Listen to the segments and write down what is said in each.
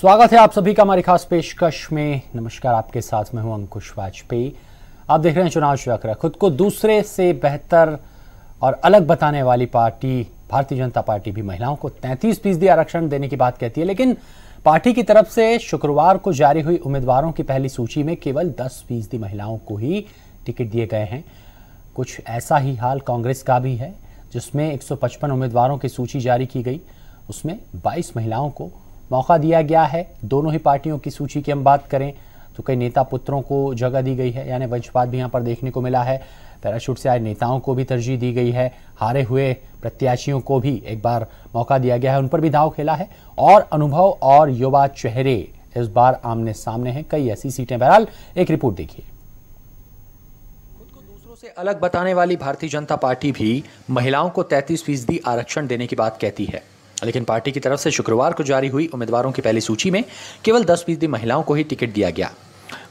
स्वागत है आप सभी का हमारी खास पेशकश में नमस्कार आपके साथ मैं हूं अंकुश वाजपेयी आप देख रहे हैं चुनाव शुक्र खुद को दूसरे से बेहतर और अलग बताने वाली पार्टी भारतीय जनता पार्टी भी महिलाओं को 33 फीसदी आरक्षण देने की बात कहती है लेकिन पार्टी की तरफ से शुक्रवार को जारी हुई उम्मीदवारों की पहली सूची में केवल दस फीसदी महिलाओं को ही टिकट दिए गए हैं कुछ ऐसा ही हाल कांग्रेस का भी है जिसमें 155 उम्मीदवारों की सूची जारी की गई उसमें 22 महिलाओं को मौका दिया गया है दोनों ही पार्टियों की सूची की हम बात करें तो कई नेता पुत्रों को जगह दी गई है यानी वंशवाद भी यहाँ पर देखने को मिला है पैराशूट से आए नेताओं को भी तरजीह दी गई है हारे हुए प्रत्याशियों को भी एक बार मौका दिया गया है उन पर भी दाव खेला है और अनुभव और युवा चेहरे इस बार आमने सामने हैं कई ऐसी सीटें बहरहाल एक रिपोर्ट देखिए से अलग बताने वाली भारतीय जनता पार्टी भी महिलाओं को 33 फीसदी आरक्षण देने की बात कहती है लेकिन पार्टी की तरफ से शुक्रवार को जारी हुई उम्मीदवारों की पहली सूची में केवल दस फीसदी महिलाओं को ही टिकट दिया गया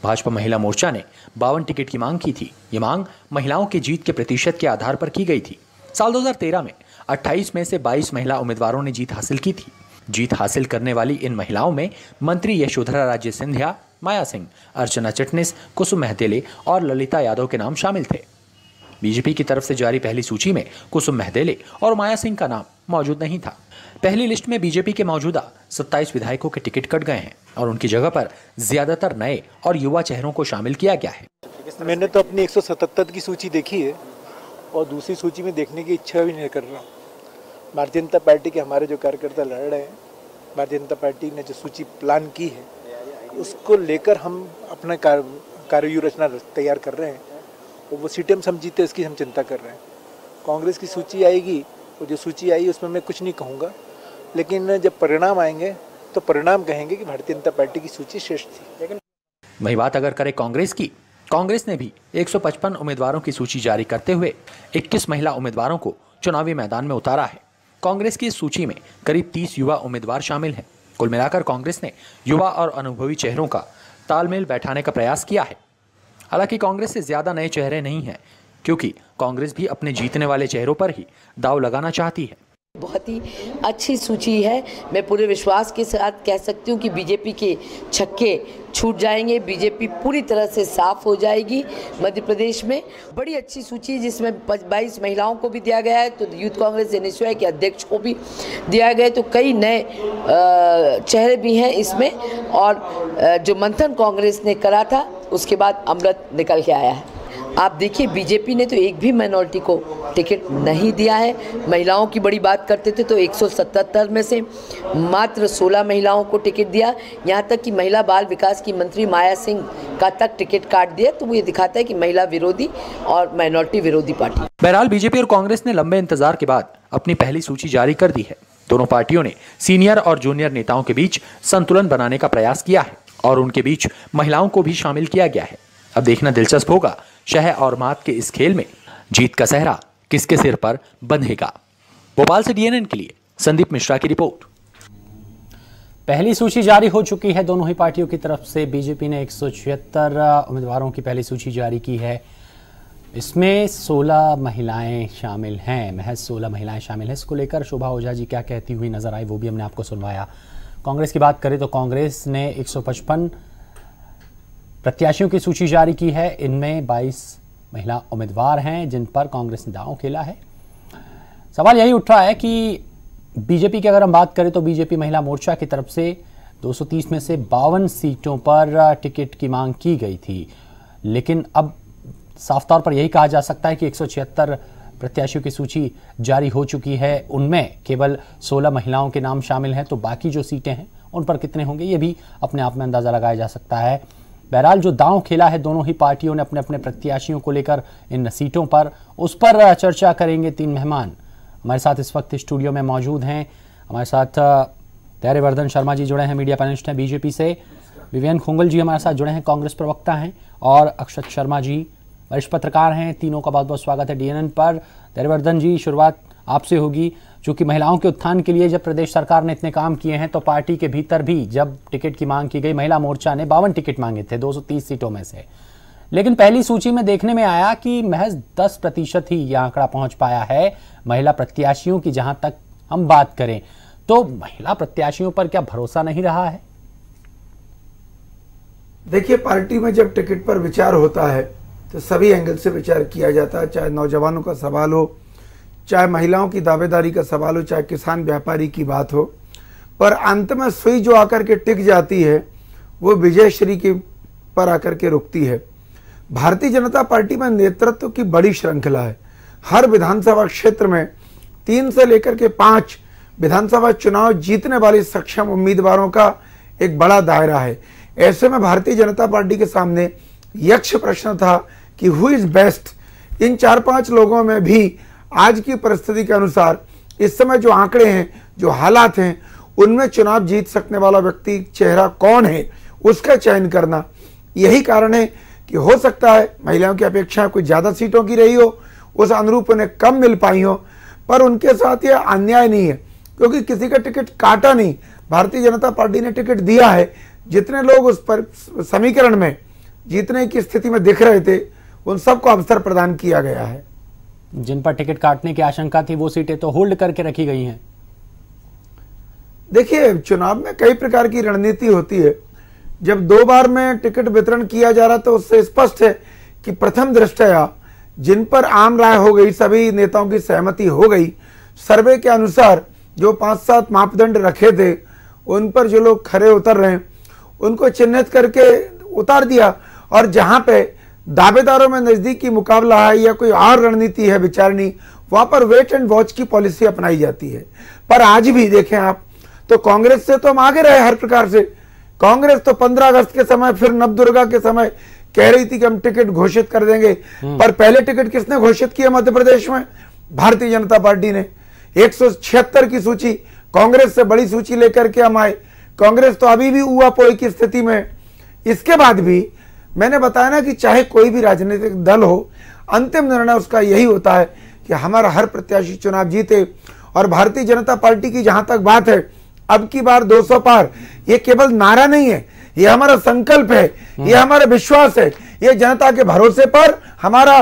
भाजपा महिला मोर्चा ने बावन टिकट की मांग की थी ये मांग महिलाओं की जीत के प्रतिशत के आधार पर की गई थी साल 2013 में 28 में से 22 महिला उम्मीदवारों ने जीत हासिल की थी जीत हासिल करने वाली इन महिलाओं में मंत्री यशोधरा राजे सिंधिया माया सिंह अर्चना चटनिस कुसुम महदेले और ललिता यादव के नाम शामिल थे बीजेपी की तरफ से जारी पहली सूची में कुसुम महदेले और माया सिंह का नाम मौजूद नहीं था पहली लिस्ट में बीजेपी के मौजूदा 27 विधायकों के टिकट कट गए हैं और उनकी जगह पर ज्यादातर नए और युवा चेहरों को शामिल किया गया है मैंने तो अपनी एक की सूची देखी है और दूसरी सूची में देखने की इच्छा भी नहीं कर रहा भारतीय जनता पार्टी के हमारे जो कार्यकर्ता लड़ रहे हैं भारतीय जनता पार्टी ने जो सूची प्लान की है उसको लेकर हम अपना कार्य रचना तैयार कर रहे हैं और वो सीटें हम जीते इसकी हम चिंता कर रहे हैं कांग्रेस की सूची आएगी वो जो सूची आई उसमें मैं कुछ नहीं कहूँगा लेकिन जब परिणाम आएंगे तो परिणाम कहेंगे कि भारतीय जनता पार्टी की सूची श्रेष्ठ थी लेकिन वही बात अगर करें कांग्रेस की कांग्रेस ने भी 155 उम्मीदवारों की सूची जारी करते हुए 21 महिला उम्मीदवारों को चुनावी मैदान में उतारा है कांग्रेस की इस सूची में करीब 30 युवा उम्मीदवार शामिल हैं कुल मिलाकर कांग्रेस ने युवा और अनुभवी चेहरों का तालमेल बैठाने का प्रयास किया है हालांकि कांग्रेस से ज्यादा नए चेहरे नहीं हैं क्योंकि कांग्रेस भी अपने जीतने वाले चेहरों पर ही दाव लगाना चाहती है बहुत ही अच्छी सूची है मैं पूरे विश्वास के साथ कह सकती हूँ कि बीजेपी के छक्के छूट जाएंगे बीजेपी पूरी तरह से साफ हो जाएगी मध्य प्रदेश में बड़ी अच्छी सूची जिसमें बाईस महिलाओं को भी दिया गया है तो यूथ कांग्रेस एन के अध्यक्ष को भी दिया गया है तो कई नए चेहरे भी हैं इसमें और जो मंथन कांग्रेस ने करा था उसके बाद अमृत निकल के आया है आप देखिए बीजेपी ने तो एक भी माइनॉरिटी को टिकट नहीं दिया है महिलाओं की बड़ी बात करते थे तो 177 में से मात्र 16 महिलाओं को टिकट दिया यहाँ तक कि महिला बाल विकास की मंत्री माया सिंह का तक टिकट काट दिया तो वो ये दिखाता है कि महिला विरोधी और माइनॉरिटी विरोधी पार्टी बहरहाल बीजेपी और कांग्रेस ने लंबे इंतजार के बाद अपनी पहली सूची जारी कर दी है दोनों पार्टियों ने सीनियर और जूनियर नेताओं के बीच संतुलन बनाने का प्रयास किया है और उनके बीच महिलाओं को भी शामिल किया गया है अब देखना दिलचस्प होगा शह और मात के इस खेल में जीत का सहरा किसके सिर पर बंधेगा भोपाल से डीएनएन के लिए संदीप मिश्रा की रिपोर्ट पहली सूची जारी हो चुकी है दोनों ही पार्टियों की तरफ से बीजेपी ने एक उम्मीदवारों की पहली सूची जारी की है इसमें 16 महिलाएं शामिल हैं महज 16 महिलाएं शामिल हैं इसको लेकर शोभा ओझा जी क्या कहती हुई नजर आई वो भी हमने आपको सुनवाया कांग्रेस की बात करें तो कांग्रेस ने 155 सौ प्रत्याशियों की सूची जारी की है इनमें 22 महिला उम्मीदवार हैं जिन पर कांग्रेस ने दांव खेला है सवाल यही उठ रहा है कि बीजेपी की अगर हम बात करें तो बीजेपी महिला मोर्चा की तरफ से 230 में से बावन सीटों पर टिकट की मांग की गई थी लेकिन अब साफ तौर पर यही कहा जा सकता है कि एक प्रत्याशियों की सूची जारी हो चुकी है उनमें केवल 16 महिलाओं के नाम शामिल हैं तो बाकी जो सीटें हैं उन पर कितने होंगे ये भी अपने आप में अंदाज़ा लगाया जा सकता है बहरहाल जो दांव खेला है दोनों ही पार्टियों ने अपने अपने प्रत्याशियों को लेकर इन सीटों पर उस पर चर्चा करेंगे तीन मेहमान हमारे साथ इस वक्त स्टूडियो में मौजूद हैं हमारे साथ धैर्यवर्धन शर्मा जी जुड़े हैं मीडिया पैनलिस्ट हैं बीजेपी से विवेन खोंगल जी हमारे साथ जुड़े हैं कांग्रेस प्रवक्ता हैं और अक्षत शर्मा जी वरिष्ठ पत्रकार हैं तीनों का बहुत बहुत स्वागत है डीएनएन पर धैर्यवर्धन जी शुरुआत आपसे होगी चूंकि महिलाओं के उत्थान के लिए जब प्रदेश सरकार ने इतने काम किए हैं तो पार्टी के भीतर भी जब टिकट की मांग की गई महिला मोर्चा ने बावन टिकट मांगे थे 230 सीटों में से लेकिन पहली सूची में देखने में आया कि महज 10 प्रतिशत ही यह आंकड़ा पहुंच पाया है महिला प्रत्याशियों की जहां तक हम बात करें तो महिला प्रत्याशियों पर क्या भरोसा नहीं रहा है देखिए पार्टी में जब टिकट पर विचार होता है तो सभी एंगल से विचार किया जाता है चाहे नौजवानों का सवाल हो चाहे महिलाओं की दावेदारी का सवाल हो चाहे किसान व्यापारी की बात हो पर अंत में सुई जो आकर के टिक जाती है वो विजय श्री के पर आकर के रुकती है भारतीय जनता पार्टी में नेतृत्व की बड़ी श्रृंखला है हर विधानसभा क्षेत्र में तीन से लेकर के पांच विधानसभा चुनाव जीतने वाले सक्षम उम्मीदवारों का एक बड़ा दायरा है ऐसे में भारतीय जनता पार्टी के सामने यक्ष प्रश्न था कि हु इज़ बेस्ट इन चार पांच लोगों में भी आज की परिस्थिति के अनुसार इस समय जो आंकड़े हैं जो हालात हैं उनमें चुनाव जीत सकने वाला व्यक्ति चेहरा कौन है उसका चयन करना यही कारण है कि हो सकता है महिलाओं की अपेक्षा कुछ ज़्यादा सीटों की रही हो उस अनुरूप उन्हें कम मिल पाई हो पर उनके साथ यह अन्याय नहीं है क्योंकि किसी का टिकट काटा नहीं भारतीय जनता पार्टी ने टिकट दिया है जितने लोग उस पर समीकरण में जीतने की स्थिति में दिख रहे थे उन सबको अवसर प्रदान किया गया है जिन पर टिकट काटने की आशंका थी वो सीटें तो होल्ड करके रखी गई हैं देखिए चुनाव में कई प्रकार की रणनीति होती है जब दो बार में टिकट वितरण किया जा रहा तो उससे स्पष्ट है कि प्रथम दृष्टया जिन पर आम राय हो गई सभी नेताओं की सहमति हो गई सर्वे के अनुसार जो पांच सात मापदंड रखे थे उन पर जो लोग खड़े उतर रहे हैं उनको चिन्हित करके उतार दिया और जहां पे दावेदारों में नज़दीकी मुकाबला है या कोई और रणनीति है विचारणी वहां पर वेट एंड वॉच की पॉलिसी अपनाई जाती है पर आज भी देखें आप तो कांग्रेस से तो हम आगे रहे हर प्रकार से कांग्रेस तो 15 अगस्त के समय फिर नवदुर्गा के समय कह रही थी कि हम टिकट घोषित कर देंगे हम्म। पर पहले टिकट किसने घोषित किया मध्य प्रदेश में भारतीय जनता पार्टी ने एक की सूची कांग्रेस से बड़ी सूची लेकर के हम आए कांग्रेस तो अभी भी हुआ पोई की स्थिति में इसके बाद भी मैंने बताया ना कि चाहे कोई भी राजनीतिक दल हो अंतिम निर्णय उसका यही होता है कि हमारा हर प्रत्याशी चुनाव जीते और भारतीय जनता पार्टी की जहां तक बात है अब की बार 200 पार ये केवल नारा नहीं है ये हमारा संकल्प है ये हम्म। हमारा विश्वास है ये जनता के भरोसे पर हमारा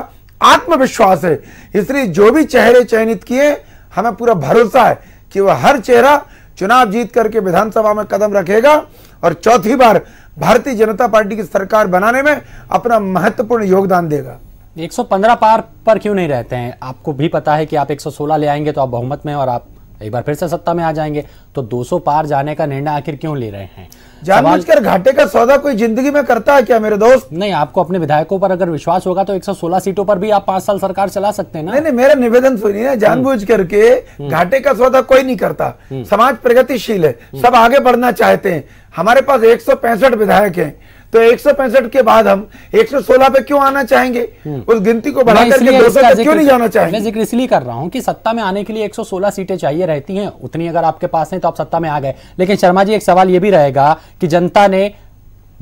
आत्मविश्वास है इसलिए जो भी चेहरे चयनित किए हमें पूरा भरोसा है कि वह हर चेहरा चुनाव जीत करके विधानसभा में कदम रखेगा और चौथी बार भारतीय जनता पार्टी की सरकार बनाने में अपना महत्वपूर्ण योगदान देगा 115 पार पर क्यों नहीं रहते हैं आपको भी पता है कि आप 116 ले आएंगे तो आप बहुमत में और आप एक बार फिर से सत्ता में आ जाएंगे तो 200 पार जाने का निर्णय आखिर क्यों ले रहे हैं जानबूझकर घाटे का सौदा कोई जिंदगी में करता है क्या मेरे दोस्त नहीं आपको अपने विधायकों पर अगर विश्वास होगा तो 116 सीटों पर भी आप पांच साल सरकार चला सकते हैं ना नहीं नहीं मेरा निवेदन सुनिए जानबूझ करके हम्म। घाटे का सौदा कोई नहीं करता हम्म। समाज प्रगतिशील है हम्म। सब आगे बढ़ना चाहते हैं हमारे पास एक विधायक है तो एक के बाद हम 116 पे क्यों आना चाहेंगे हम्म। उस गिनती को बढ़ाकर के 200 तक क्यों नहीं जाना चाहेंगे मैं जिक्र इसलिए कर रहा हूं कि सत्ता में आने के लिए 116 सीटें चाहिए रहती हैं उतनी अगर आपके पास है तो आप सत्ता में आ गए लेकिन शर्मा जी एक सवाल यह भी रहेगा कि जनता ने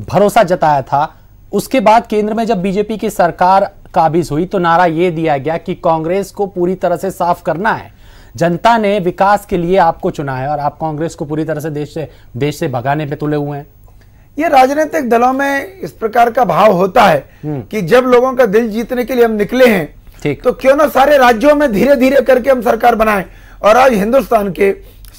भरोसा जताया था उसके बाद केंद्र में जब बीजेपी की सरकार काबिज हुई तो नारा यह दिया गया कि कांग्रेस को पूरी तरह से साफ करना है जनता ने विकास के लिए आपको चुना है और आप कांग्रेस को पूरी तरह से देश से देश से भगाने पे तुले हुए हैं ये राजनीतिक दलों में इस प्रकार का भाव होता है हम्म। कि जब लोगों का दिल जीतने के लिए हम निकले हैं तो क्यों ना सारे राज्यों में धीरे धीरे करके हम सरकार बनाएं और आज हिंदुस्तान के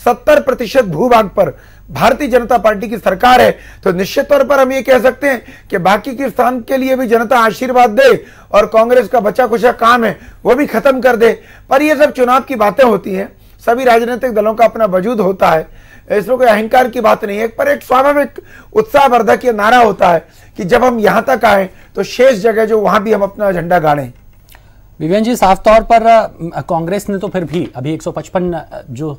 70 प्रतिशत भूभाग पर भारतीय जनता पार्टी की सरकार है तो निश्चित तौर पर हम ये कह सकते हैं कि बाकी के स्थान के लिए भी जनता आशीर्वाद दे और कांग्रेस का बचा कुचा काम है वो भी खत्म कर दे पर ये सब चुनाव की बातें होती हैं सभी राजनीतिक दलों का अपना वजूद होता है इसमें कोई अहंकार की बात नहीं है पर एक स्वाभाविक उत्साहवर्धक यह नारा होता है कि जब हम यहां तक आए तो शेष जगह जो वहां भी हम अपना झंडा गाड़ें विवेन जी साफ तौर पर कांग्रेस ने तो फिर भी अभी 155 जो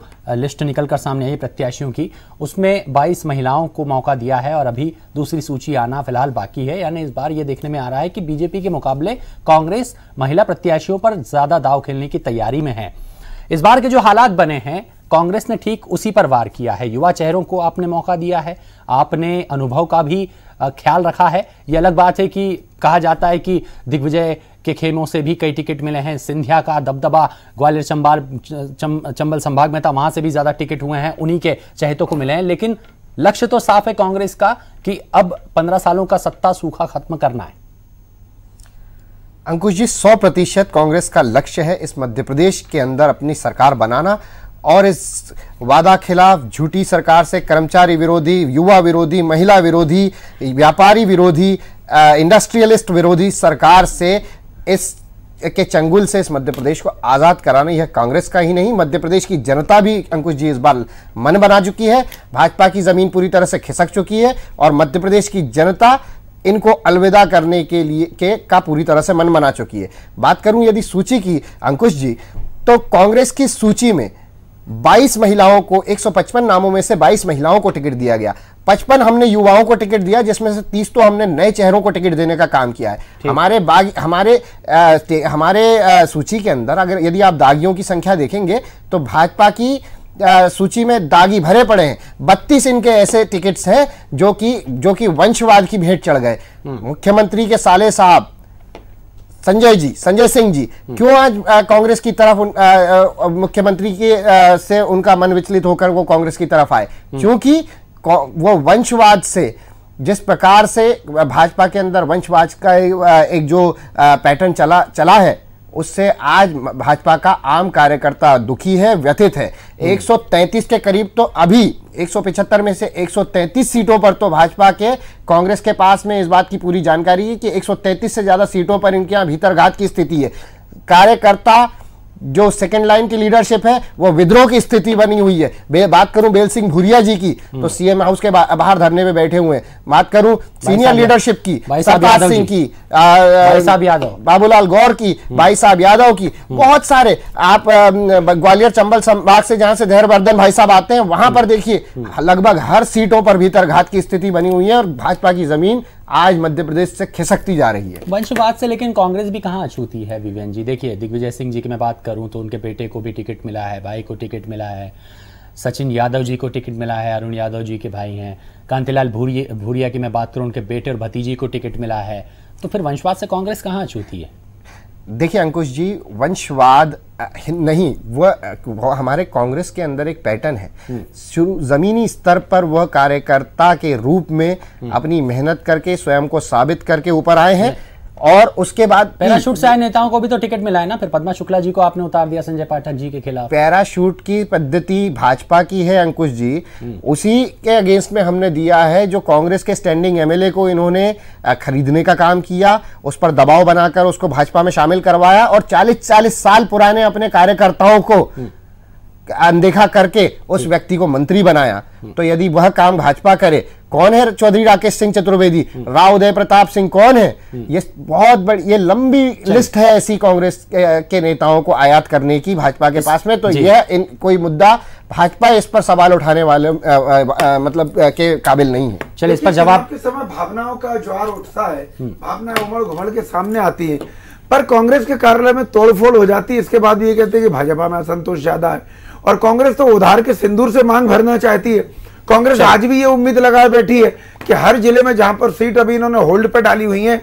लिस्ट निकल कर सामने आई प्रत्याशियों की उसमें 22 महिलाओं को मौका दिया है और अभी दूसरी सूची आना फिलहाल बाकी है यानी इस बार ये देखने में आ रहा है कि बीजेपी के मुकाबले कांग्रेस महिला प्रत्याशियों पर ज़्यादा दाव खेलने की तैयारी में है इस बार के जो हालात बने हैं कांग्रेस ने ठीक उसी पर वार किया है युवा चेहरों को आपने मौका दिया है आपने अनुभव का भी ख्याल रखा है यह अलग बात है कि कहा जाता है कि दिग्विजय के खेमों से भी कई टिकट मिले हैं सिंधिया का दबदबा ग्वालियर चंबाल चम, चंबल संभाग में था वहां से भी ज्यादा टिकट हुए हैं उन्हीं के चहेतों को मिले हैं लेकिन लक्ष्य तो साफ है कांग्रेस का कि अब पंद्रह सालों का सत्ता सूखा खत्म करना है अंकुश जी सौ प्रतिशत कांग्रेस का लक्ष्य है इस मध्य प्रदेश के अंदर अपनी सरकार बनाना और इस वादा खिलाफ झूठी सरकार से कर्मचारी विरोधी युवा विरोधी महिला विरोधी व्यापारी विरोधी इंडस्ट्रियलिस्ट विरोधी सरकार से इस के चंगुल से इस मध्य प्रदेश को आज़ाद कराना यह कांग्रेस का ही नहीं मध्य प्रदेश की जनता भी अंकुश जी इस बार मन बना चुकी है भाजपा की ज़मीन पूरी तरह से खिसक चुकी है और मध्य प्रदेश की जनता इनको अलविदा करने के लिए के का पूरी तरह से मन बना चुकी है बात करूं यदि सूची की अंकुश जी तो कांग्रेस की सूची में 22 महिलाओं को 155 नामों में से 22 महिलाओं को टिकट दिया गया 55 हमने युवाओं को टिकट दिया जिसमें से 30 तो हमने नए चेहरों को टिकट देने का काम किया है हमारे बाग हमारे आ, हमारे आ, सूची के अंदर अगर यदि आप दागियों की संख्या देखेंगे तो भाजपा की आ, सूची में दागी भरे पड़े हैं बत्तीस इनके ऐसे टिकट्स हैं जो कि जो कि वंशवाद की भेंट चढ़ गए हम्म। मुख्यमंत्री के साले साहब संजय जी संजय सिंह जी हम्म। क्यों आज कांग्रेस की तरफ मुख्यमंत्री के आ, से उनका मन विचलित होकर वो कांग्रेस की तरफ आए हम्म। क्योंकि वो वंशवाद से जिस प्रकार से भाजपा के अंदर वंशवाद का एक जो पैटर्न चला चला है उससे आज भाजपा का आम कार्यकर्ता दुखी है व्यथित है 133 हम्म। के करीब तो अभी 175 में से 133 सीटों पर तो भाजपा के कांग्रेस के पास में इस बात की पूरी जानकारी है कि 133 से ज़्यादा सीटों पर इनके यहाँ भीतरघात की स्थिति है कार्यकर्ता जो सेकेंड लाइन की लीडरशिप है वो विद्रोह की स्थिति बनी हुई है बे, बात करूं बेल सिंह भूरिया जी की तो सीएम हम्म। हाउस के बाहर धरने में बैठे हुए हैं बात करूं सीनियर लीडरशिप की सरताज सिंह की साहब यादव बाबूलाल गौर की हम्म। भाई साहब यादव की हम्म। बहुत सारे आप ग्वालियर चंबल संभाग से जहां से धैर्यवर्धन भाई साहब आते हैं वहां पर देखिए लगभग हर सीटों पर भीतर घात की स्थिति बनी हुई है और भाजपा की जमीन आज मध्य प्रदेश से खिसकती जा रही है वंशवाद से लेकिन कांग्रेस भी कहाँ अछूती है विवेन जी देखिए दिग्विजय सिंह जी की मैं बात करूँ तो उनके बेटे को भी टिकट मिला है भाई को टिकट मिला है सचिन यादव जी को टिकट मिला है अरुण यादव जी के भाई हैं कांतिलाल भूरिया भूरिया की मैं बात करूँ उनके बेटे और भतीजी को टिकट मिला है तो फिर वंशवाद से कांग्रेस कहाँ अछूती है देखिए अंकुश जी वंशवाद नहीं वह हमारे कांग्रेस के अंदर एक पैटर्न है शुरू हम्म। जमीनी स्तर पर वह कार्यकर्ता के रूप में हम्म। अपनी मेहनत करके स्वयं को साबित करके ऊपर आए हैं हम्म। और उसके बाद पैराशूट से आए नेताओं को भी तो टिकट मिला है ना फिर पद्मा शुक्ला जी को आपने उतार दिया संजय पाठक जी के खिलाफ पैराशूट की पद्धति भाजपा की है अंकुश जी हम्म। उसी के अगेंस्ट में हमने दिया है जो कांग्रेस के स्टैंडिंग एमएलए को इन्होंने खरीदने का काम किया उस पर दबाव बनाकर उसको भाजपा में शामिल करवाया और चालीस चालीस साल पुराने अपने कार्यकर्ताओं को हम्म। अनदेखा करके उस हम्म। व्यक्ति को मंत्री बनाया तो यदि वह काम भाजपा करे कौन है चौधरी राकेश सिंह चतुर्वेदी हम्म। राव उदय प्रताप सिंह कौन है हम्म। ये बहुत बड़ी ये लंबी लिस्ट है ऐसी कांग्रेस के नेताओं को आयात करने की भाजपा के पास में तो यह इन, कोई मुद्दा भाजपा इस पर सवाल उठाने वाले आ, आ, आ, मतलब आ, के काबिल नहीं है चलिए इस पर जवाब के समय भावनाओं का ज्वार उठता है हम्म। भावना उमड़ घुमड़ के सामने आती है पर कांग्रेस के कार्यालय में तोड़फोड़ हो जाती है इसके बाद ये कहते हैं कि भाजपा में असंतोष ज्यादा है और कांग्रेस तो उधार के सिंदूर से मांग भरना चाहती है कांग्रेस आज भी ये उम्मीद लगाए बैठी है कि हर जिले में जहां पर सीट अभी इन्होंने होल्ड पर डाली हुई है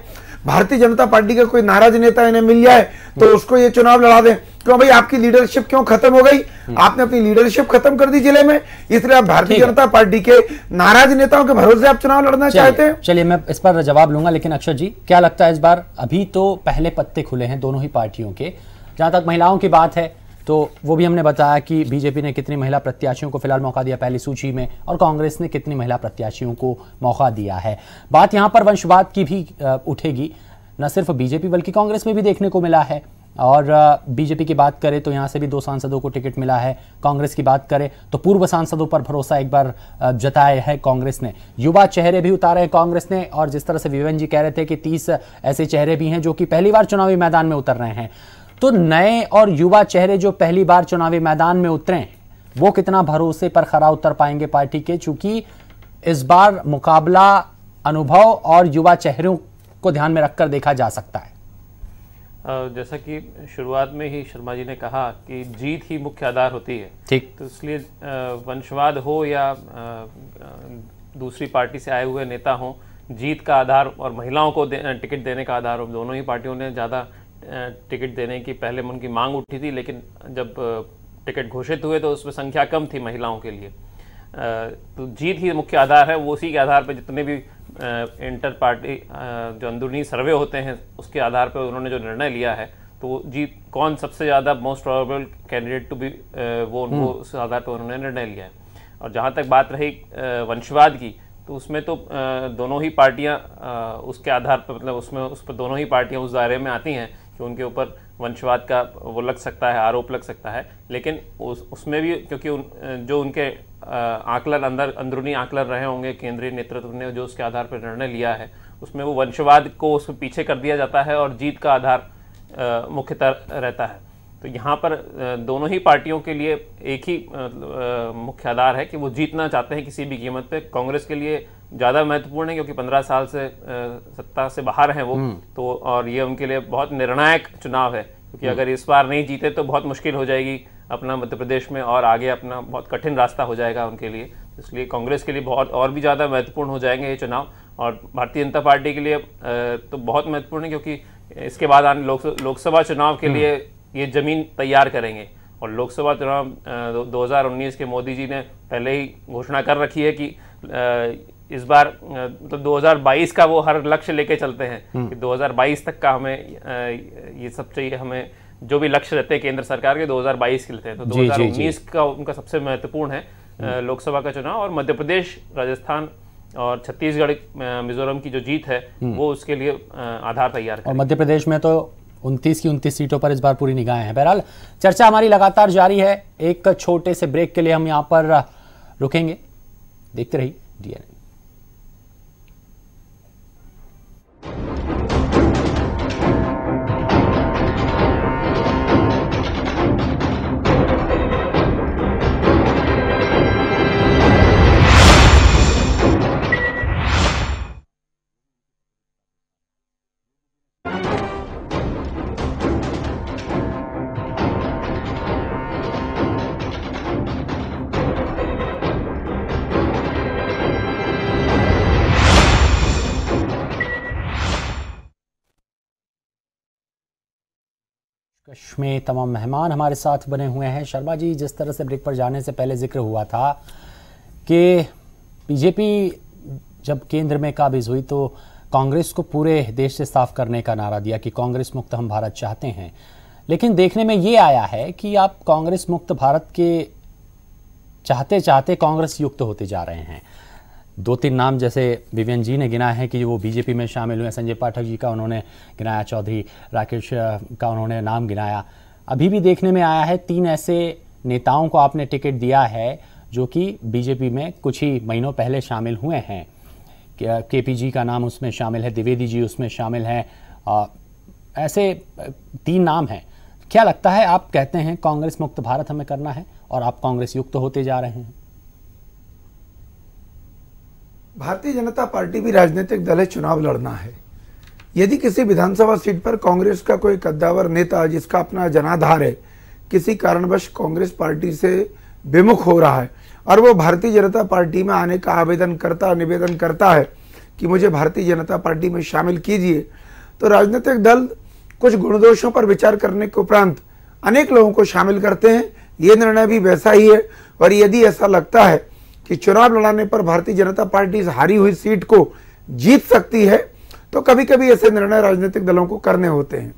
भारतीय जनता पार्टी का कोई नाराज नेता इन्हें मिल जाए तो उसको ये चुनाव लड़ा दें क्यों भाई आपकी लीडरशिप क्यों खत्म हो गई हम्म। आपने अपनी लीडरशिप खत्म कर दी जिले में इसलिए आप भारतीय जनता पार्टी के नाराज नेताओं के भरोसे आप चुनाव लड़ना चाहते हैं चलिए मैं इस पर जवाब लूंगा लेकिन अक्षर जी क्या लगता है इस बार अभी तो पहले पत्ते खुले हैं दोनों ही पार्टियों के जहां तक महिलाओं की बात है तो वो भी हमने बताया कि बीजेपी ने कितनी महिला प्रत्याशियों को फिलहाल मौका दिया पहली सूची में और कांग्रेस ने कितनी महिला प्रत्याशियों को मौका दिया है बात यहाँ पर वंशवाद की भी उठेगी न सिर्फ बीजेपी बल्कि कांग्रेस में भी देखने को मिला है और बीजेपी की बात करें तो यहाँ से भी दो सांसदों को टिकट मिला है कांग्रेस की बात करें तो पूर्व सांसदों पर भरोसा एक बार जताया है कांग्रेस ने युवा चेहरे भी उतारे हैं कांग्रेस ने और जिस तरह से विवेन जी कह रहे थे कि तीस ऐसे चेहरे भी हैं जो कि पहली बार चुनावी मैदान में उतर रहे हैं तो नए और युवा चेहरे जो पहली बार चुनावी मैदान में उतरे वो कितना भरोसे पर खरा उतर पाएंगे पार्टी के चूंकि इस बार मुकाबला अनुभव और युवा चेहरों को ध्यान में रखकर देखा जा सकता है जैसा कि शुरुआत में ही शर्मा जी ने कहा कि जीत ही मुख्य आधार होती है ठीक तो इसलिए वंशवाद हो या दूसरी पार्टी से आए हुए नेता हो जीत का आधार और महिलाओं को दे, टिकट देने का आधार दोनों ही पार्टियों ने ज़्यादा टिकट देने की पहले उनकी मांग उठी थी लेकिन जब टिकट घोषित हुए तो उसमें संख्या कम थी महिलाओं के लिए तो जीत ही मुख्य आधार है वो उसी के आधार पर जितने भी इंटर पार्टी जो अंदरूनी सर्वे होते हैं उसके आधार पर उन्होंने जो निर्णय लिया है तो जीत कौन सबसे ज़्यादा most probable candidate to be वो उनको हम्म। उस आधार पर उन्होंने निर्णय लिया है और जहाँ तक बात रही वंशवाद की तो उसमें तो दोनों ही पार्टियाँ उसके आधार पर मतलब उसमें उस पर दोनों ही पार्टियाँ उस दायरे में आती हैं कि उनके ऊपर वंशवाद का वो लग सकता है आरोप लग सकता है लेकिन उस उसमें भी क्योंकि उन, जो उनके आकलन अंदर अंदरूनी आकलन रहे होंगे केंद्रीय नेतृत्व ने जो उसके आधार पर निर्णय लिया है उसमें वो वंशवाद को उस पीछे कर दिया जाता है और जीत का आधार मुख्यतः रहता है तो यहाँ पर दोनों ही पार्टियों के लिए एक ही मुख्य आधार है कि वो जीतना चाहते हैं किसी भी कीमत पे कांग्रेस के लिए ज़्यादा महत्वपूर्ण है क्योंकि पंद्रह साल से सत्ता से बाहर हैं वो हम्म। तो और ये उनके लिए बहुत निर्णायक चुनाव है क्योंकि हम्म। अगर इस बार नहीं जीते तो बहुत मुश्किल हो जाएगी अपना मध्य प्रदेश में और आगे अपना बहुत कठिन रास्ता हो जाएगा उनके लिए इसलिए कांग्रेस के लिए बहुत और भी ज़्यादा महत्वपूर्ण हो जाएंगे ये चुनाव और भारतीय जनता पार्टी के लिए तो बहुत महत्वपूर्ण है क्योंकि इसके बाद आने लोकसभा चुनाव के हम्म। लिए ये ज़मीन तैयार करेंगे और लोकसभा चुनाव दो हज़ार उन्नीस के मोदी जी ने पहले ही घोषणा कर रखी है कि इस बार मतलब 2022 का वो हर लक्ष्य लेके चलते हैं हम्म। कि 2022 तक का हमें ये सब चाहिए हमें जो भी लक्ष्य रहते हैं केंद्र सरकार के 2022 के लेते हैं तो 2019 का उनका सबसे महत्वपूर्ण है हम्म। लोकसभा का चुनाव और मध्य प्रदेश राजस्थान और छत्तीसगढ़ मिजोरम की जो जीत है हम्म। वो उसके लिए आधार तैयार और मध्य प्रदेश में तो उनतीस की उनतीस सीटों पर इस बार पूरी निगाहें हैं बहरहाल चर्चा हमारी लगातार जारी है एक छोटे से ब्रेक के लिए हम यहाँ पर रुकेंगे देखते रहिए डीएनए पेशकश में तमाम मेहमान हमारे साथ बने हुए हैं शर्मा जी जिस तरह से ब्रेक पर जाने से पहले जिक्र हुआ था कि बीजेपी जब केंद्र में काबिज हुई तो कांग्रेस को पूरे देश से साफ करने का नारा दिया कि कांग्रेस मुक्त हम भारत चाहते हैं लेकिन देखने में ये आया है कि आप कांग्रेस मुक्त भारत के चाहते चाहते कांग्रेस युक्त होते जा रहे हैं दो तीन नाम जैसे विवेन जी ने गिना है कि वो बीजेपी में शामिल हुए संजय पाठक जी का उन्होंने गिनाया चौधरी राकेश का उन्होंने नाम गिनाया अभी भी देखने में आया है तीन ऐसे नेताओं को आपने टिकट दिया है जो कि बीजेपी में कुछ ही महीनों पहले शामिल हुए हैं के पी जी का नाम उसमें शामिल है द्विवेदी जी उसमें शामिल हैं ऐसे तीन नाम हैं क्या लगता है आप कहते हैं कांग्रेस मुक्त भारत हमें करना है और आप कांग्रेस युक्त तो होते जा रहे हैं भारतीय जनता पार्टी भी राजनीतिक दल है चुनाव लड़ना है यदि किसी विधानसभा सीट पर कांग्रेस का कोई कद्दावर नेता जिसका अपना जनाधार है किसी कारणवश कांग्रेस पार्टी से विमुख हो रहा है और वो भारतीय जनता पार्टी में आने का आवेदन करता निवेदन करता है कि मुझे भारतीय जनता पार्टी में शामिल कीजिए तो राजनीतिक दल कुछ गुणदोषों पर विचार करने के उपरांत अनेक लोगों को शामिल करते हैं ये निर्णय भी वैसा ही है और यदि ऐसा लगता है कि चुनाव लड़ाने पर भारतीय जनता पार्टी इस हारी हुई सीट को जीत सकती है तो कभी कभी ऐसे निर्णय राजनीतिक दलों को करने होते हैं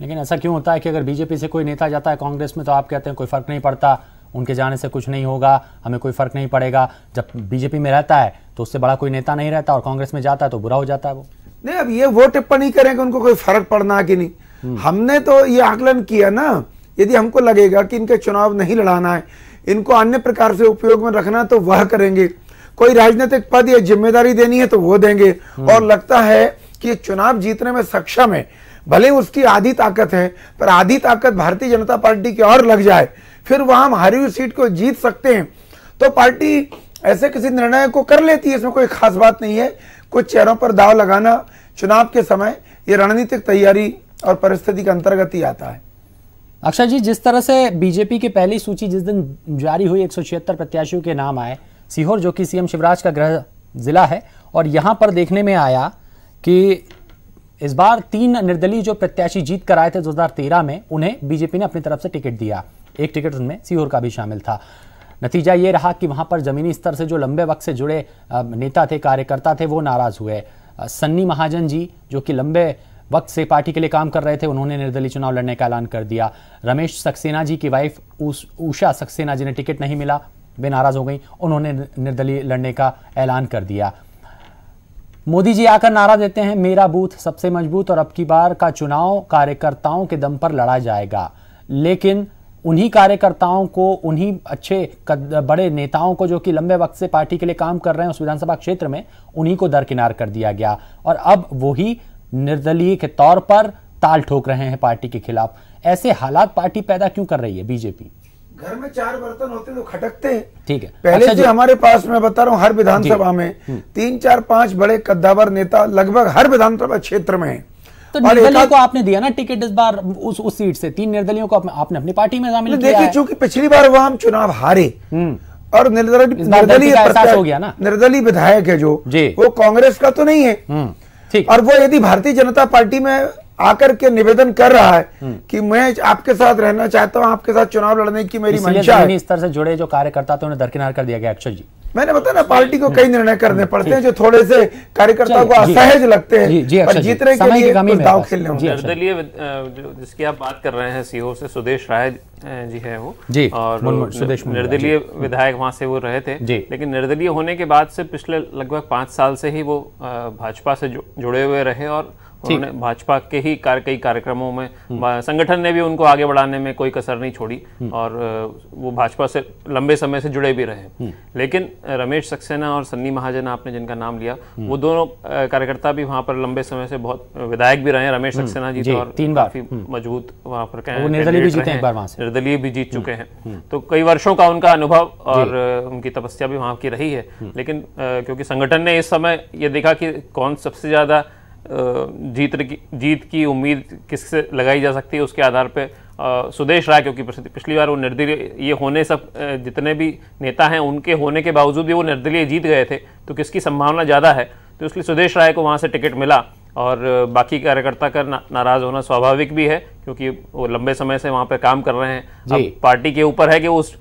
लेकिन ऐसा क्यों होता है कि अगर बीजेपी से कोई नेता जाता है कांग्रेस में तो आप कहते हैं कोई फर्क नहीं पड़ता उनके जाने से कुछ नहीं होगा हमें कोई फर्क नहीं पड़ेगा जब बीजेपी में रहता है तो उससे बड़ा कोई नेता नहीं रहता और कांग्रेस में जाता है तो बुरा हो जाता है वो नहीं अब ये वो टिप्पणी करें कि उनको कोई फर्क पड़ना कि नहीं हम्म। हमने तो ये आकलन किया ना यदि हमको लगेगा कि इनके चुनाव नहीं लड़ाना है इनको अन्य प्रकार से उपयोग में रखना तो वह करेंगे कोई राजनीतिक पद या जिम्मेदारी देनी है तो वो देंगे हम्म। और लगता है कि चुनाव जीतने में सक्षम है भले उसकी आधी ताकत है पर आधी ताकत भारतीय जनता पार्टी की और लग जाए फिर वहां हम हरी हुई सीट को जीत सकते हैं तो पार्टी ऐसे किसी निर्णय को कर लेती है इसमें कोई खास बात नहीं है कुछ चेहरों पर दाव लगाना चुनाव के समय ये रणनीतिक तैयारी और परिस्थिति के अंतर्गत ही आता है अक्षय जी जिस तरह से बीजेपी की पहली सूची जिस दिन जारी हुई एक प्रत्याशियों के नाम आए सीहोर जो कि सीएम शिवराज का गृह जिला है और यहाँ पर देखने में आया कि इस बार तीन निर्दलीय जो प्रत्याशी जीत कर आए थे दो में उन्हें बीजेपी ने अपनी तरफ से टिकट दिया एक टिकट उनमें सीहोर का भी शामिल था नतीजा ये रहा कि वहां पर जमीनी स्तर से जो लंबे वक्त से जुड़े नेता थे कार्यकर्ता थे वो नाराज़ हुए सन्नी महाजन जी जो कि लंबे वक्त से पार्टी के लिए काम कर रहे थे उन्होंने निर्दलीय चुनाव लड़ने का ऐलान कर दिया रमेश सक्सेना जी की वाइफ उषा सक्सेना जी ने टिकट नहीं मिला वे नाराज हो गई उन्होंने निर्दलीय लड़ने का ऐलान कर दिया मोदी जी आकर नारा देते हैं मेरा बूथ सबसे मजबूत और अब की बार का चुनाव कार्यकर्ताओं के दम पर लड़ा जाएगा लेकिन उन्हीं कार्यकर्ताओं को उन्हीं अच्छे बड़े नेताओं को जो कि लंबे वक्त से पार्टी के लिए काम कर रहे हैं उस विधानसभा क्षेत्र में उन्हीं को दरकिनार कर दिया गया और अब वही निर्दलीय के तौर पर ताल ठोक रहे हैं पार्टी के खिलाफ ऐसे हालात पार्टी पैदा क्यों कर रही है बीजेपी घर में चार बर्तन होते तो खटकते ठीक है पहले अच्छा से हमारे पास मैं बता रहा हूँ हर विधानसभा में हम्म। तीन चार पांच बड़े कद्दावर नेता लगभग हर विधानसभा क्षेत्र में तो निर्दलियों को आपने दिया ना टिकट इस बार उस उस सीट से तीन निर्दलियों को आपने अपनी पार्टी में शामिल देखिए चूंकि पिछली बार वो हम चुनाव हारे हम्म। और निर्दलीय निर्दलीय विधायक है जो वो कांग्रेस का तो नहीं है हम्म। और वो यदि भारतीय जनता पार्टी में आकर के निवेदन कर रहा है हम्म। कि मैं आपके साथ रहना चाहता हूं आपके साथ चुनाव लड़ने की मेरी मंशा है स्तर से जुड़े जो कार्यकर्ता थे उन्हें दरकिनार कर दिया गया अक्षर जी मैंने बताया ना पार्टी को कई निर्णय करने पड़ते हैं जो थोड़े से कार्यकर्ताओं को असहज लगते हैं जी, जी, पर जीतने के लिए दाव खेलने होंगे निर्दलीय जिसकी आप बात कर रहे हैं सीओ से सुदेश राय जी है वो जी और सुदेश निर्दलीय विधायक वहाँ से वो रहे थे लेकिन निर्दलीय होने के बाद से पिछले लगभग पांच साल से ही वो भाजपा से जुड़े हुए रहे और उन्होंने भाजपा के ही कार, कई कार्यक्रमों में संगठन ने भी उनको आगे बढ़ाने में कोई कसर नहीं छोड़ी हम्म। और वो भाजपा से लंबे समय से जुड़े भी रहे हम्म। लेकिन रमेश सक्सेना और सन्नी महाजन आपने जिनका नाम लिया हम्म। वो दोनों कार्यकर्ता भी वहां पर लंबे समय से बहुत विधायक भी रहे रमेश सक्सेना जी, तो और तीन बार मजबूत वहां पर निर्दलीय भी जीत चुके हैं तो कई वर्षों का उनका अनुभव और उनकी तपस्या भी वहां की रही है लेकिन क्योंकि संगठन ने इस समय ये देखा कि कौन सबसे ज्यादा जीत जीत की उम्मीद किससे लगाई जा सकती है उसके आधार पर सुदेश राय क्योंकि पिछली बार वो निर्दलीय ये होने सब जितने भी नेता हैं उनके होने के बावजूद भी वो निर्दलीय जीत गए थे तो किसकी संभावना ज़्यादा है तो इसलिए सुदेश राय को वहाँ से टिकट मिला और बाकी कार्यकर्ता का ना, नाराज होना स्वाभाविक भी है क्योंकि वो लंबे समय से वहाँ पे काम कर रहे हैं अब पार्टी के ऊपर है कि उस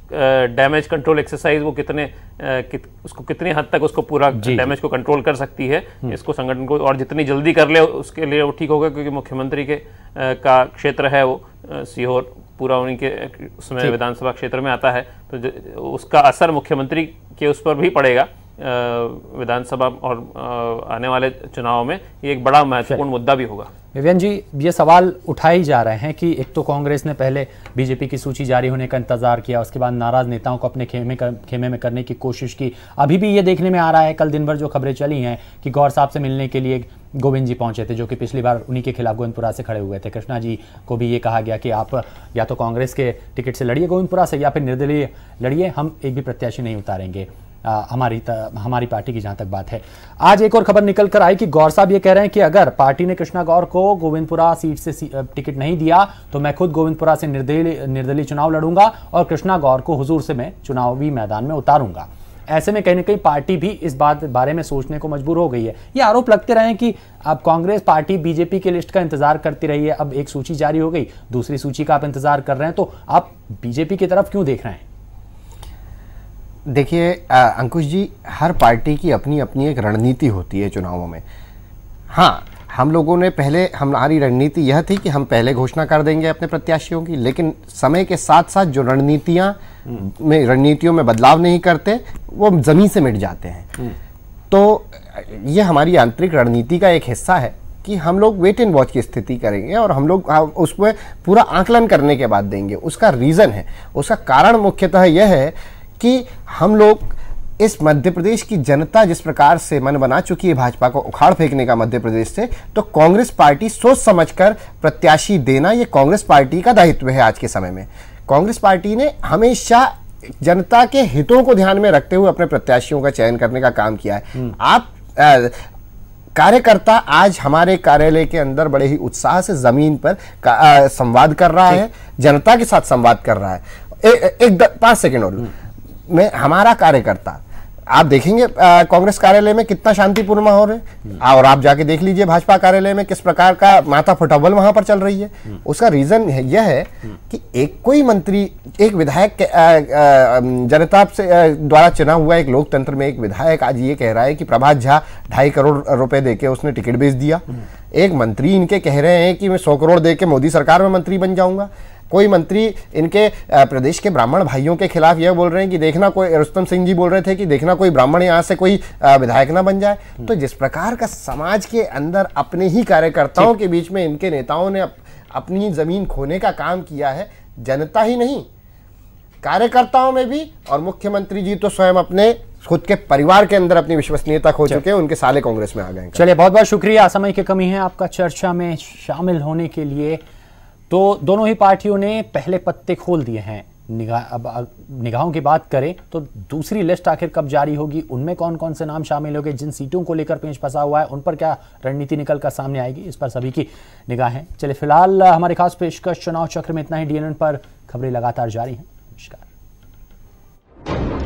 डैमेज कंट्रोल एक्सरसाइज वो कितने कित, उसको कितनी हद तक उसको पूरा डैमेज को कंट्रोल कर सकती है हम्म। इसको संगठन को और जितनी जल्दी कर ले उसके लिए वो ठीक होगा क्योंकि मुख्यमंत्री के का क्षेत्र है वो सीहोर पूरा उन्हीं के उसमें विधानसभा क्षेत्र में आता है तो उसका असर मुख्यमंत्री के उस पर भी पड़ेगा विधानसभा और आने वाले चुनाव में ये एक बड़ा महत्वपूर्ण मुद्दा भी होगा विवियन जी ये सवाल उठाए ही जा रहे हैं कि एक तो कांग्रेस ने पहले बीजेपी की सूची जारी होने का इंतजार किया उसके बाद नाराज नेताओं को अपने खेमे कर, खेमे में करने की कोशिश की अभी भी ये देखने में आ रहा है कल दिन भर जो खबरें चली हैं कि गौर साहब से मिलने के लिए गोविंद जी पहुंचे थे जो कि पिछली बार उन्हीं के खिलाफ गोविंदपुरा से खड़े हुए थे कृष्णा जी को भी ये कहा गया कि आप या तो कांग्रेस के टिकट से लड़िए गोविंदपुरा से या फिर निर्दलीय लड़िए हम एक भी प्रत्याशी नहीं उतारेंगे हमारी हमारी पार्टी की जहां तक बात है आज एक और खबर निकल कर आई कि गौर साहब ये कह रहे हैं कि अगर पार्टी ने कृष्णा गौर को गोविंदपुरा सीट से टिकट नहीं दिया तो मैं खुद गोविंदपुरा से निर्दलीय निर्दलीय चुनाव लड़ूंगा और कृष्णा गौर को हुजूर से मैं चुनावी मैदान में उतारूंगा ऐसे में कहीं ना कहीं पार्टी भी इस बात बारे में सोचने को मजबूर हो गई है ये आरोप लगते रहे कि अब कांग्रेस पार्टी बीजेपी के लिस्ट का इंतजार करती रही है अब एक सूची जारी हो गई दूसरी सूची का आप इंतजार कर रहे हैं तो आप बीजेपी की तरफ क्यों देख रहे हैं देखिए अंकुश जी हर पार्टी की अपनी अपनी एक रणनीति होती है चुनावों में हाँ हम लोगों ने पहले हमारी रणनीति यह थी कि हम पहले घोषणा कर देंगे अपने प्रत्याशियों की लेकिन समय के साथ साथ जो रणनीतियाँ हम्म। में रणनीतियों में बदलाव नहीं करते वो ज़मीन से मिट जाते हैं हम्म। तो ये हमारी आंतरिक रणनीति का एक हिस्सा है कि हम लोग वेट एंड वॉच की स्थिति करेंगे और हम लोग हाँ, उसमें पूरा आकलन करने के बाद देंगे उसका रीज़न है उसका कारण मुख्यतः यह है कि हम लोग इस मध्य प्रदेश की जनता जिस प्रकार से मन बना चुकी है भाजपा को उखाड़ फेंकने का मध्य प्रदेश से तो कांग्रेस पार्टी सोच समझकर प्रत्याशी देना ये कांग्रेस पार्टी का दायित्व है आज के समय में कांग्रेस पार्टी ने हमेशा जनता के हितों को ध्यान में रखते हुए अपने प्रत्याशियों का चयन करने का काम किया है हम्म। आप आ, कार्यकर्ता आज हमारे कार्यालय के अंदर बड़े ही उत्साह से जमीन पर संवाद कर रहा है जनता के साथ संवाद कर रहा है एक पांच सेकेंड और हम्म। में हमारा कार्यकर्ता आप देखेंगे कांग्रेस कार्यालय में कितना शांतिपूर्ण माहौल है हम्म। और आप जाके देख लीजिए भाजपा कार्यालय में किस प्रकार का माथा फटावल वहां पर चल रही है हम्म। उसका रीजन है, यह है हम्म। कि एक कोई मंत्री एक विधायक जनता से द्वारा चुना हुआ एक लोकतंत्र में एक विधायक आज ये कह रहा है कि प्रभात झा ढाई करोड़ रुपए दे उसने टिकट बेच दिया एक मंत्री इनके कह रहे हैं कि मैं सौ करोड़ दे मोदी सरकार में मंत्री बन जाऊंगा कोई मंत्री इनके प्रदेश के ब्राह्मण भाइयों के खिलाफ यह बोल रहे हैं कि देखना कोई रुस्तम सिंह जी बोल रहे थे कि देखना कोई ब्राह्मण यहाँ से कोई विधायक ना बन जाए हम्म। तो जिस प्रकार का समाज के अंदर अपने ही कार्यकर्ताओं के बीच में इनके नेताओं ने अपनी जमीन खोने का काम किया है जनता ही नहीं कार्यकर्ताओं में भी और मुख्यमंत्री जी तो स्वयं अपने खुद के परिवार के अंदर अपनी विश्वसनीयता खो चुके हैं उनके साले कांग्रेस में आ गए चलिए बहुत बहुत शुक्रिया समय की कमी है आपका चर्चा में शामिल होने के लिए तो दोनों ही पार्टियों ने पहले पत्ते खोल दिए हैं निगाह अब निगाहों की बात करें तो दूसरी लिस्ट आखिर कब जारी होगी उनमें कौन कौन से नाम शामिल हो गए जिन सीटों को लेकर पेंच फंसा हुआ है उन पर क्या रणनीति निकल कर सामने आएगी इस पर सभी की निगाहें चलिए फिलहाल हमारे खास पेशकश चुनाव चक्र में इतना ही डीएनएन पर खबरें लगातार जारी हैं नमस्कार